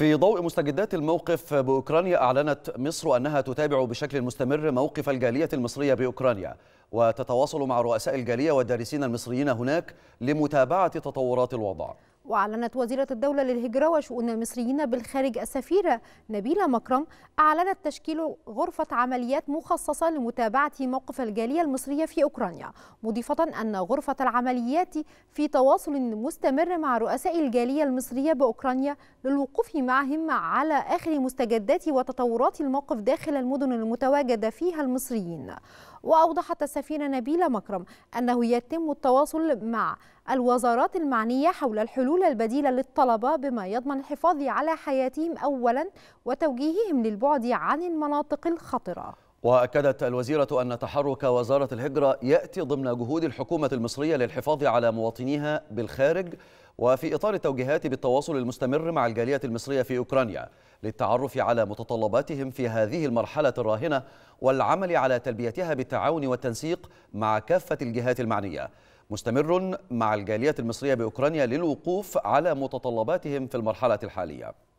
في ضوء مستجدات الموقف بأوكرانيا أعلنت مصر أنها تتابع بشكل مستمر موقف الجالية المصرية بأوكرانيا وتتواصل مع رؤساء الجالية والدارسين المصريين هناك لمتابعة تطورات الوضع وأعلنت وزيرة الدولة للهجرة وشؤون المصريين بالخارج السفيرة نبيلة مكرم أعلنت تشكيل غرفة عمليات مخصصة لمتابعة موقف الجالية المصرية في أوكرانيا مضيفة أن غرفة العمليات في تواصل مستمر مع رؤساء الجالية المصرية بأوكرانيا للوقوف معهم على آخر مستجدات وتطورات الموقف داخل المدن المتواجدة فيها المصريين وأوضحت السفيرة نبيلة مكرم أنه يتم التواصل مع الوزارات المعنية حول الحلول البديلة للطلبة بما يضمن الحفاظ على حياتهم أولا وتوجيههم للبعد عن المناطق الخطرة وأكدت الوزيرة أن تحرك وزارة الهجرة يأتي ضمن جهود الحكومة المصرية للحفاظ على مواطنيها بالخارج وفي إطار التوجيهات بالتواصل المستمر مع الجالية المصرية في أوكرانيا للتعرف على متطلباتهم في هذه المرحلة الراهنة والعمل على تلبيتها بالتعاون والتنسيق مع كافة الجهات المعنية مستمر مع الجالية المصرية بأوكرانيا للوقوف على متطلباتهم في المرحلة الحالية